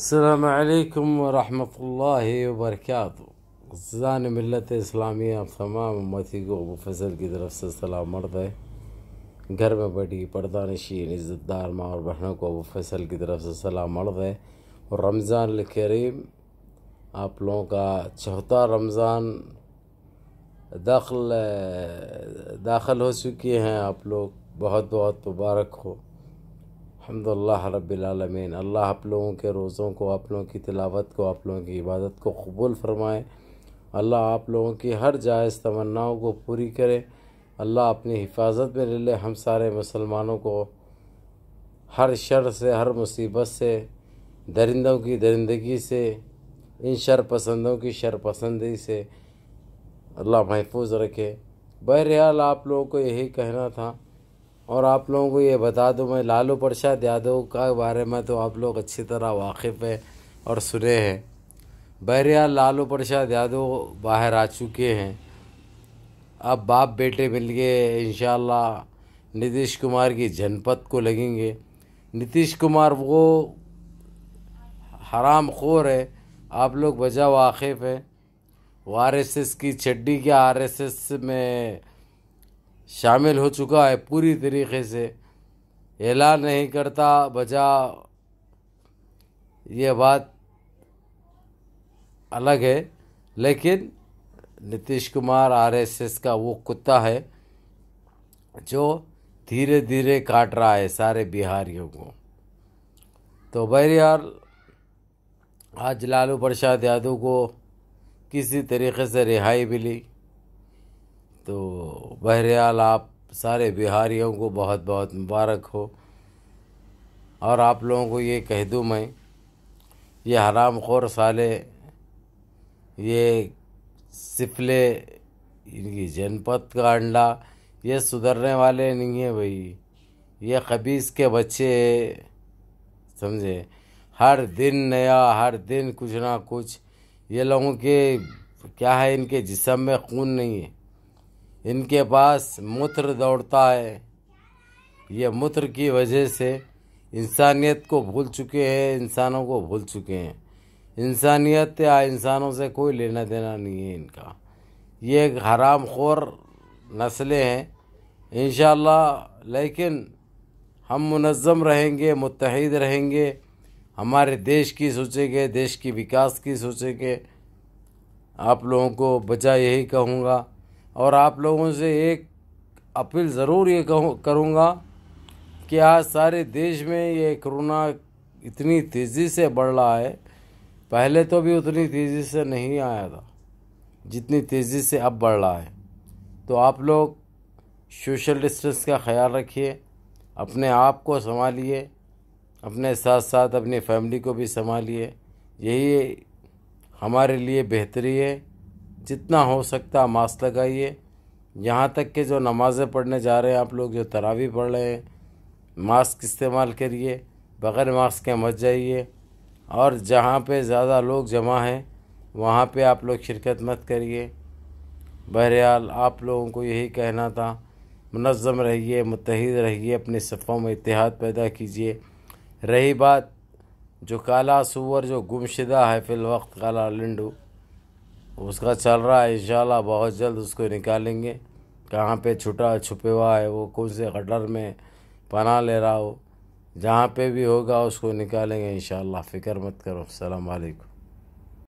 السلام عليكم ورحمة الله وبركاته زان मिलत इस्लामी आप तमाम उम्मती को अबू फजल की तरफ से सलाम मर्द है घर में बड़ी पर्दा नशीन इज़्ज़तदार माँ और बहनों को अबू फैसल की तरफ से सलाम मर्द है और रमज़ान करीम आप लोगों का चौथा रमज़ान दाखिल दाखिल हो चुकी हैं आप लोग बहुत बहुत मुबारक हो हमदल्ला रबालमीन अल्लाह आप लोगों के रोज़ों को आप लोगों की तिलावत को आप लोगों की इबादत को कबूल फ़रमाए अल्लाह आप लोगों की हर जायज़ तमन्नाओं को पूरी करे अल्लाह अपनी हिफाजत में ले ले हम सारे मुसलमानों को हर शर से हर मुसीबत से दरिंदों की दरिंदगी से इन शर पसंदों की शर पसंदी से अल्लाह महफूज रखे बहरहाल आप लोगों को यही कहना था और आप लोगों को ये बता दूँ मैं लालू प्रसाद यादव का बारे में तो आप लोग अच्छी तरह वाकिफ़ हैं और सुने हैं बहरहाल लालू प्रसाद यादव बाहर आ चुके हैं अब बाप बेटे मिल गए इन नीतीश कुमार की जनपद को लगेंगे नीतीश कुमार वो हराम खोर है आप लोग वजह वाकिफ़ है आर एस एस की चड्डी के आर एस एस में शामिल हो चुका है पूरी तरीके से ऐलान नहीं करता बजा ये बात अलग है लेकिन नीतीश कुमार आरएसएस का वो कुत्ता है जो धीरे धीरे काट रहा है सारे बिहारियों को तो बहरहाल आज लालू प्रसाद यादव को किसी तरीके से रिहाई मिली तो बहरहाल आप सारे बिहारियों को बहुत बहुत मुबारक हो और आप लोगों को ये कह दूँ मैं ये हराम खोर साले ये सिफले इनकी जनपद का अंडा ये सुधरने वाले नहीं है भाई ये खबीस के बच्चे समझे हर दिन नया हर दिन कुछ ना कुछ ये लोगों के क्या है इनके जिसम में खून नहीं है इनके पास मूत्र दौड़ता है ये मूत्र की वजह से इंसानियत को भूल चुके हैं इंसानों को भूल चुके हैं इंसानियत या इंसानों से कोई लेना देना नहीं है इनका ये एक हराम खोर नस्लें हैं इन लेकिन हम मुनज़म रहेंगे मुतहद रहेंगे हमारे देश की सोचेंगे देश की विकास की सोचेंगे आप लोगों को बचा यही कहूँगा और आप लोगों से एक अपील ज़रूर ये करूँगा कि आज सारे देश में ये कोरोना इतनी तेज़ी से बढ़ रहा है पहले तो भी उतनी तेज़ी से नहीं आया था जितनी तेज़ी से अब बढ़ रहा है तो आप लोग सोशल डिस्टेंस का ख्याल रखिए अपने आप को संभालिए अपने साथ साथ अपनी फैमिली को भी संभालिए यही हमारे लिए बेहतरी है जितना हो सकता मास्क लगाइए यहाँ तक के जो नमाज़ें पढ़ने जा रहे हैं आप लोग जो तरावी पढ़ रहे हैं मास्क इस्तेमाल करिए बग़ैर मास्क के मत जाइए और जहाँ पे ज़्यादा लोग जमा हैं वहाँ पे आप लोग शिरकत मत करिए बहरहाल आप लोगों को यही कहना था मनज़म रहिए मुतहद रहिए अपने सफ़ों में इतिहाद पैदा कीजिए रही बात जो काला सूअर जो गुमशुदा है फ़िलवक्त काला लिंडू उसका चल रहा है इंशाल्लाह बहुत जल्द उसको निकालेंगे कहाँ पे छुटा छुपे हुआ है वो कौन से गटर में पना ले रहा हो जहाँ पे भी होगा उसको निकालेंगे इंशाल्लाह फ़िक्र मत करो सलाम